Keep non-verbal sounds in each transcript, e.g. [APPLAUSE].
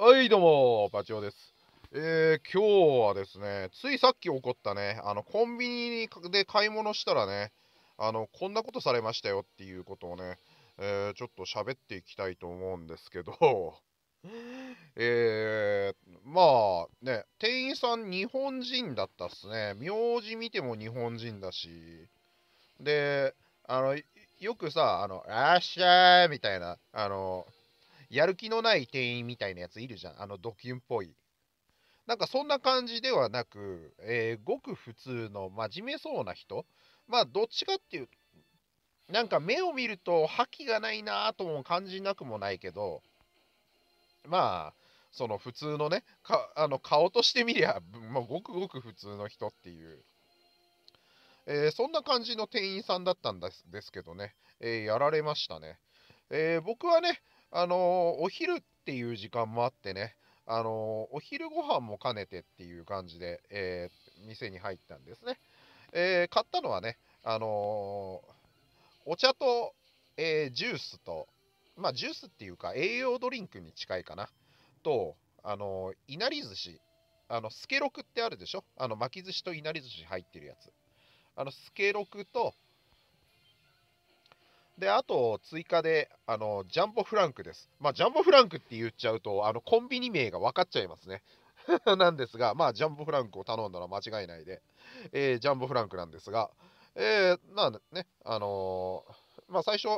はいどうもバチオです、えー、今日はですねついさっき起こったねあのコンビニで買い物したらねあのこんなことされましたよっていうことをね、えー、ちょっと喋っていきたいと思うんですけど [LAUGHS] えー、まあね店員さん日本人だったっすね名字見ても日本人だしであのよくさあの「あっしゃー」みたいなあのやる気のない店員みたいなやついるじゃん、あのドキュンっぽい。なんかそんな感じではなく、えー、ごく普通の真面目そうな人、まあどっちかっていうと、なんか目を見ると覇気がないなぁとも感じなくもないけど、まあ、その普通のね、かあの顔として見りゃ、まあ、ごくごく普通の人っていう、えー、そんな感じの店員さんだったんですですけどね、えー、やられましたね。えー、僕はね、あのお昼っていう時間もあってね、あのお昼ご飯も兼ねてっていう感じで、えー、店に入ったんですね。えー、買ったのはね、あのお茶と、えー、ジュースと、まあ、ジュースっていうか栄養ドリンクに近いかな、と、あのいなり寿司、あの、スケロクってあるでしょあの、巻き寿司といなり寿司入ってるやつ。あの、スケロクと、で、あと追加で、あの、ジャンボフランクです。まあ、ジャンボフランクって言っちゃうと、あの、コンビニ名が分かっちゃいますね。[LAUGHS] なんですが、まあ、ジャンボフランクを頼んだのは間違いないで、えー、ジャンボフランクなんですが、えー、なんね、あのー、まあ、最初、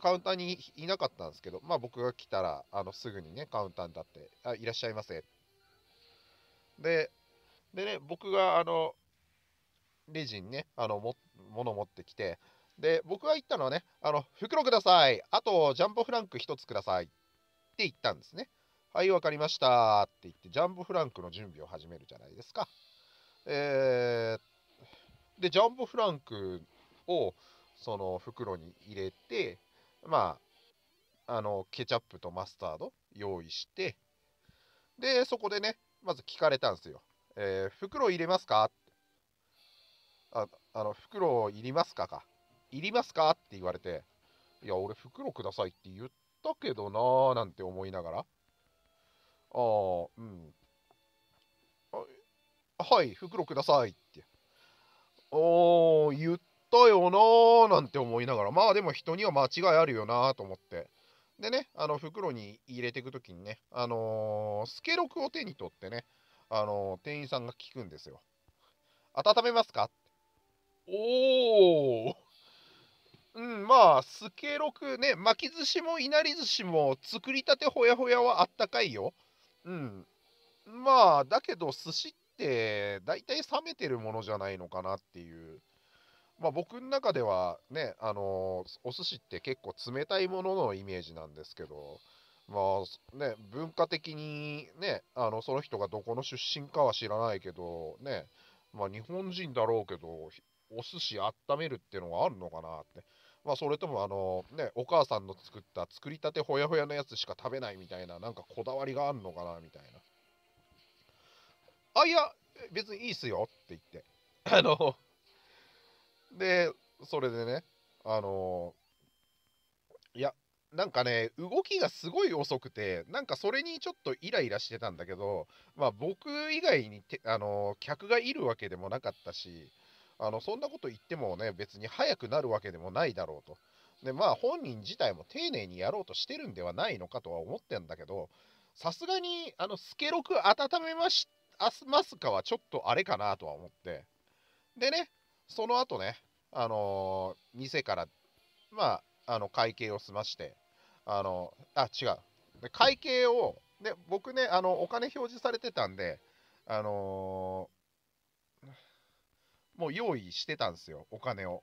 カウンターにいなかったんですけど、まあ、僕が来たら、あの、すぐにね、カウンターに立って、あ、いらっしゃいませ。で、でね、僕が、あの、レジにね、あの、も、物持ってきて、で、僕が言ったのはね、あの、袋ください。あと、ジャンボフランク1つください。って言ったんですね。はい、わかりましたって言って、ジャンボフランクの準備を始めるじゃないですか。えー、で、ジャンボフランクをその袋に入れて、まあ、あの、ケチャップとマスタード用意して、で、そこでね、まず聞かれたんですよ。えー、袋入れますかあ、あの、袋いりますかか。いりますか?」って言われて「いや俺袋ください」って言ったけどなーなんて思いながら「ああうんはい袋ください」って「おー言ったよなー」なんて思いながらまあでも人には間違いあるよなーと思って。でね、あの袋に入れていくときにね、あのー、スケロクを手に取ってね、あのー、店員さんが聞くんですよ。温めますかおおうん、まあ、スケロク、ね、巻き寿司もいなり寿司も、作りたてほやほやはあったかいよ。うん。まあ、だけど、寿司って、大体冷めてるものじゃないのかなっていう。まあ、僕の中では、ね、あのー、お寿司って結構冷たいもののイメージなんですけど、まあ、ね、文化的に、ね、あの、その人がどこの出身かは知らないけど、ね、まあ、日本人だろうけど、お寿司温めるっていうのがあるのかなって。まあ、それともあのねお母さんの作った作りたてほやほやのやつしか食べないみたいななんかこだわりがあるのかなみたいなあいや別にいいっすよって言ってあのでそれでねあのいやなんかね動きがすごい遅くてなんかそれにちょっとイライラしてたんだけどまあ僕以外にてあの客がいるわけでもなかったしあのそんなこと言ってもね、別に早くなるわけでもないだろうと。で、まあ本人自体も丁寧にやろうとしてるんではないのかとは思ってんだけど、さすがに、あの、スケロク温めまし、ますかはちょっとあれかなとは思って。でね、その後ね、あのー、店から、まあ、あの、会計を済まして、あの、あ、違う。で会計を、で、僕ね、あの、お金表示されてたんで、あのーもう用意してたんですよ、お金を。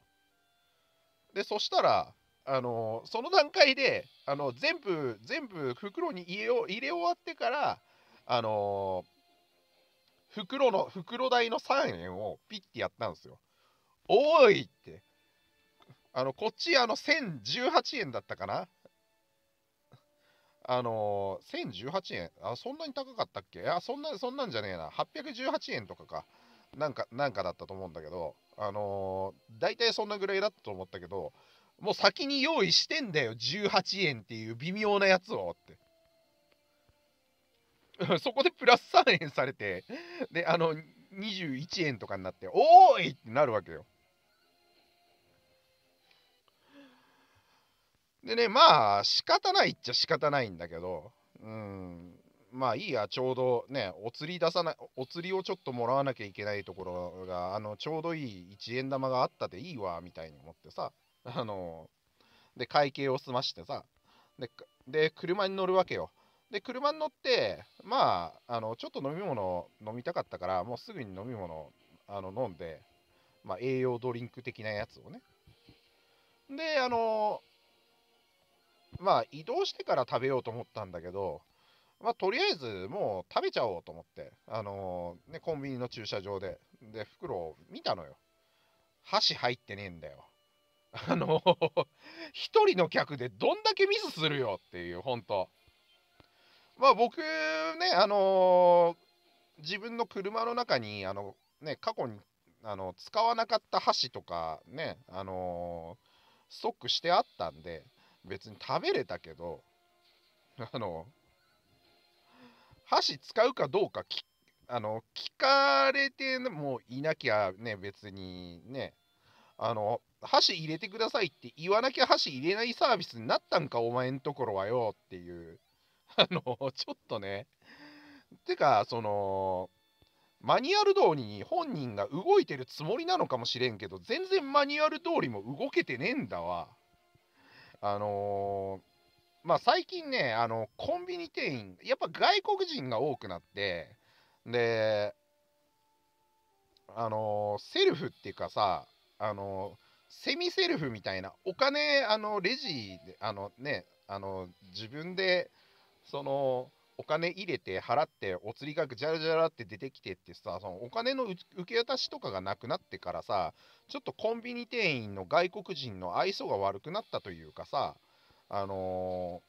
で、そしたら、あのその段階であの全部、全部袋に入れを入れ終わってから、あの袋の、袋代の3円をピッてやったんですよ。おいって。あの、こっち、あの、1018円だったかなあのー、1018円あ、そんなに高かったっけあ、そんな、そんなんじゃねえな。818円とかか。なんか、なんかだったと思うんだけど、あのー、大体そんなぐらいだったと思ったけど、もう先に用意してんだよ、18円っていう微妙なやつをって。[LAUGHS] そこでプラス3円されて、で、あの、21円とかになって、おーいってなるわけよ。でね、まあ、仕方ないっちゃ仕方ないんだけど、うん、まあいいや、ちょうどね、お釣り出さない、お釣りをちょっともらわなきゃいけないところが、あの、ちょうどいい1円玉があったでいいわ、みたいに思ってさ、[LAUGHS] あの、で、会計を済ましてさ、で、で車に乗るわけよ。で、車に乗って、まあ、あの、ちょっと飲み物飲みたかったから、もうすぐに飲み物、あの、飲んで、まあ、栄養ドリンク的なやつをね。で、あの、まあ、移動してから食べようと思ったんだけど、まあ、とりあえずもう食べちゃおうと思って、あのー、ね、コンビニの駐車場で、で、袋を見たのよ。箸入ってねえんだよ。あのー、人の客でどんだけミスするよっていう、ほんと。まあ僕ね、あのー、自分の車の中に、あの、ね、過去に、あの、使わなかった箸とかね、あのストックしてあったんで、別に食べれたけど、あのー箸使うかどうかきあの聞かれてもいなきゃね、別にね、あの、箸入れてくださいって言わなきゃ箸入れないサービスになったんか、お前んところはよっていう。[LAUGHS] あの、ちょっとね。てか、その、マニュアル通りに本人が動いてるつもりなのかもしれんけど、全然マニュアル通りも動けてねえんだわ。あのーまあ、最近ね、あの、コンビニ店員、やっぱ外国人が多くなって、で、あの、セルフっていうかさ、あの、セミセルフみたいな、お金、あの、レジで、あのね、あの、自分で、その、お金入れて払って、お釣りがジじゃらじゃらって出てきてってさ、そのお金の受け渡しとかがなくなってからさ、ちょっとコンビニ店員の外国人の愛想が悪くなったというかさ、あの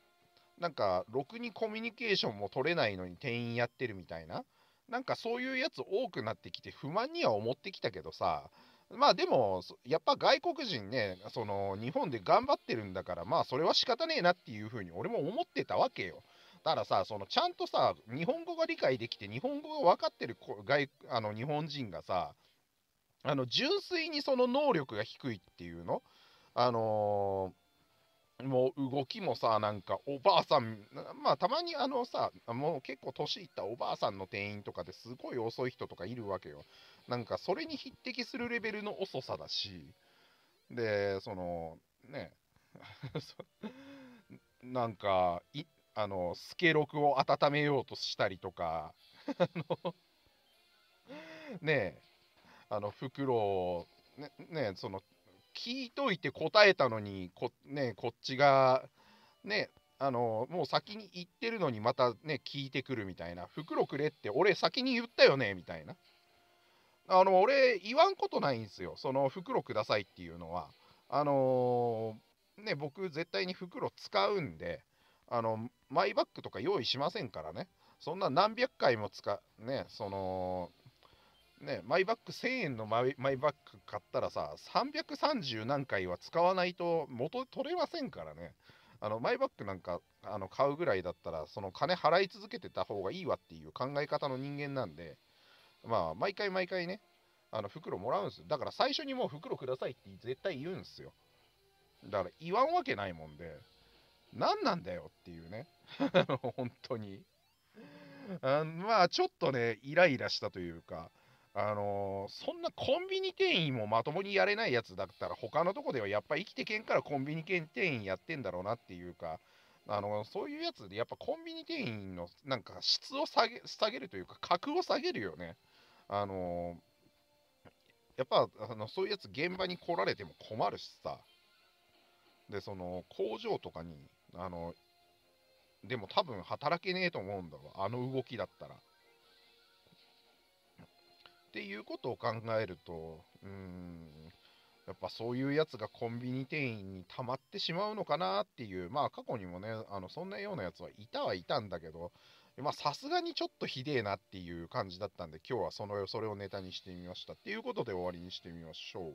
ー、なんか、ろくにコミュニケーションも取れないのに店員やってるみたいな、なんかそういうやつ多くなってきて、不満には思ってきたけどさ、まあでも、やっぱ外国人ね、その日本で頑張ってるんだから、まあそれは仕方ねえなっていうふうに俺も思ってたわけよ。たださ、そのちゃんとさ、日本語が理解できて、日本語が分かってる外あの日本人がさ、あの純粋にその能力が低いっていうの、あのーもう動きもさ、なんかおばあさん、まあたまにあのさ、もう結構年いったおばあさんの店員とかですごい遅い人とかいるわけよ。なんかそれに匹敵するレベルの遅さだし、で、その、ね、[LAUGHS] なんかい、あの、スケロクを温めようとしたりとか、[LAUGHS] あの、ねえ、あの、袋を、ね、ねその聞いといて答えたのにこ,、ね、こっちがねあのもう先に言ってるのにまたね聞いてくるみたいな「袋くれ」って俺先に言ったよねみたいなあの俺言わんことないんですよその袋くださいっていうのはあのー、ね僕絶対に袋使うんであのマイバッグとか用意しませんからねそんな何百回も使ねそのね、マイバッグ1000円のマイマイバッグ買ったらさ、330何回は使わないと元取れませんからね。あのマイバッグなんかあの買うぐらいだったら、その金払い続けてた方がいいわっていう考え方の人間なんで、まあ、毎回毎回ね、あの袋もらうんですよ。だから最初にもう袋くださいって絶対言うんですよ。だから言わんわけないもんで、何なんだよっていうね。[LAUGHS] 本当に。あまあ、ちょっとね、イライラしたというか、あのー、そんなコンビニ店員もまともにやれないやつだったら他のとこではやっぱ生きてけんからコンビニ店員やってんだろうなっていうか、あのー、そういうやつでやっぱコンビニ店員のなんか質を下げ下げるというか格を下げるよね。あのー、やっぱあのそういうやつ現場に来られても困るしさ。でその工場とかにあのでも多分働けねえと思うんだわあの動きだったら。っていうことを考えると、うん、やっぱそういうやつがコンビニ店員に溜まってしまうのかなっていう、まあ過去にもね、あのそんなようなやつはいたはいたんだけど、まさすがにちょっとひでえなっていう感じだったんで、今日はそのそれをネタにしてみました。っていうことで終わりにしてみましょう。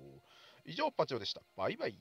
以上、パチオでした。バイバイ。